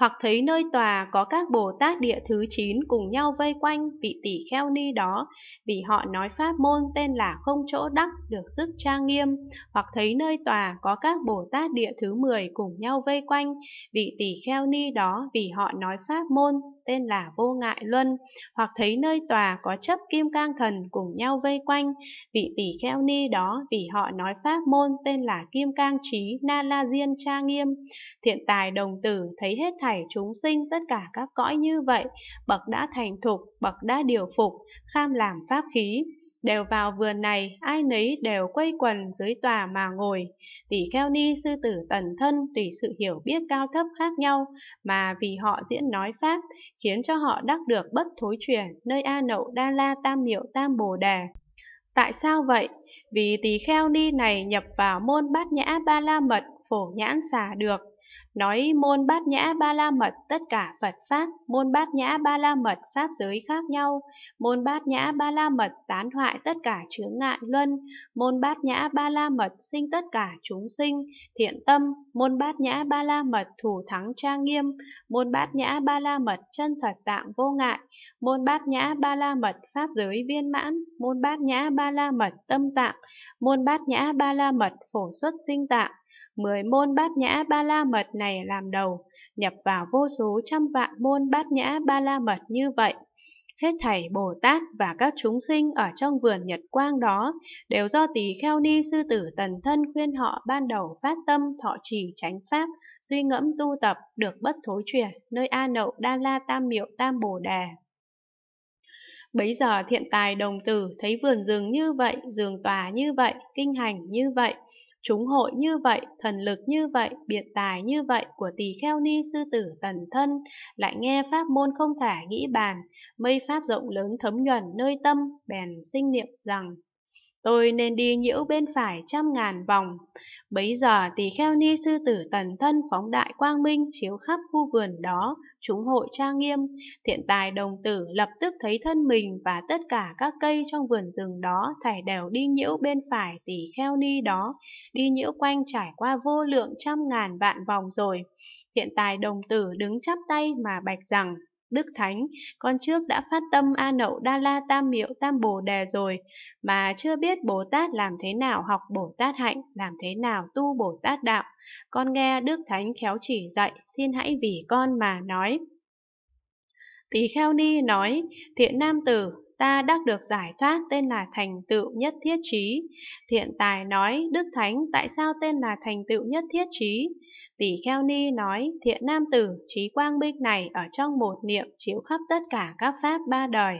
hoặc thấy nơi tòa có các Bồ Tát địa thứ 9 cùng nhau vây quanh vị tỷ kheo ni đó, vì họ nói pháp môn tên là không chỗ đắc được sức trang nghiêm, hoặc thấy nơi tòa có các Bồ Tát địa thứ 10 cùng nhau vây quanh vị tỷ kheo ni đó, vì họ nói pháp môn tên là vô ngại luân, hoặc thấy nơi tòa có chấp kim cang thần cùng nhau vây quanh vị tỷ kheo ni đó, vì họ nói pháp môn tên là kim cang trí na la diên tra nghiêm. Thiện tài đồng tử thấy hết thảy thảy chúng sinh tất cả các cõi như vậy, bậc đã thành thục, bậc đã điều phục, kham làm pháp khí. Đều vào vườn này, ai nấy đều quây quần dưới tòa mà ngồi. Tỷ kheo ni sư tử tần thân tùy sự hiểu biết cao thấp khác nhau, mà vì họ diễn nói Pháp, khiến cho họ đắc được bất thối chuyển nơi A Nậu Đa La Tam Miệu Tam Bồ đề Tại sao vậy? Vì tỳ kheo ni này nhập vào môn bát nhã ba la mật phổ nhãn xả được. Nói môn bát nhã ba la mật tất cả Phật Pháp, môn bát nhã ba la mật Pháp giới khác nhau, môn bát nhã ba la mật tán hoại tất cả chướng ngại luân, môn bát nhã ba la mật sinh tất cả chúng sinh, thiện tâm, môn bát nhã ba la mật thủ thắng trang nghiêm, môn bát nhã ba la mật chân thật tạng vô ngại, môn bát nhã ba la mật Pháp giới viên mãn, môn bát nhã ba ba la mật tâm tạng, môn bát nhã ba la mật phổ xuất sinh tạng. Mười môn bát nhã ba la mật này làm đầu, nhập vào vô số trăm vạn môn bát nhã ba la mật như vậy. Hết thảy Bồ Tát và các chúng sinh ở trong vườn Nhật Quang đó đều do tỳ kheo ni sư tử tần thân khuyên họ ban đầu phát tâm thọ trì chánh pháp, suy ngẫm tu tập được bất thối chuyển nơi A Nậu Đa La Tam Miệu Tam Bồ Đà. Bấy giờ thiện tài đồng tử thấy vườn rừng như vậy, giường tòa như vậy, kinh hành như vậy, chúng hội như vậy, thần lực như vậy, biện tài như vậy của tỳ kheo ni sư tử tần thân, lại nghe pháp môn không thể nghĩ bàn, mây pháp rộng lớn thấm nhuần nơi tâm, bèn sinh niệm rằng tôi nên đi nhiễu bên phải trăm ngàn vòng. Bấy giờ tỳ kheo ni sư tử tần thân phóng đại quang minh chiếu khắp khu vườn đó, chúng hội trang nghiêm, thiện tài đồng tử lập tức thấy thân mình và tất cả các cây trong vườn rừng đó thảy đều đi nhiễu bên phải tỳ kheo ni đó, đi nhiễu quanh trải qua vô lượng trăm ngàn vạn vòng rồi. Thiện tài đồng tử đứng chắp tay mà bạch rằng, Đức Thánh, con trước đã phát tâm A Nậu Đa La Tam Miệu Tam Bồ Đề rồi, mà chưa biết Bồ Tát làm thế nào học Bồ Tát hạnh, làm thế nào tu Bồ Tát đạo. Con nghe Đức Thánh khéo chỉ dạy, xin hãy vì con mà nói. Tỳ Kheo Ni nói, thiện nam tử, ta đắc được giải thoát tên là thành tựu nhất thiết trí. Thiện tài nói, Đức Thánh tại sao tên là thành tựu nhất thiết trí? Tỷ Kheo Ni nói, thiện nam tử, trí quang bích này ở trong một niệm chiếu khắp tất cả các pháp ba đời.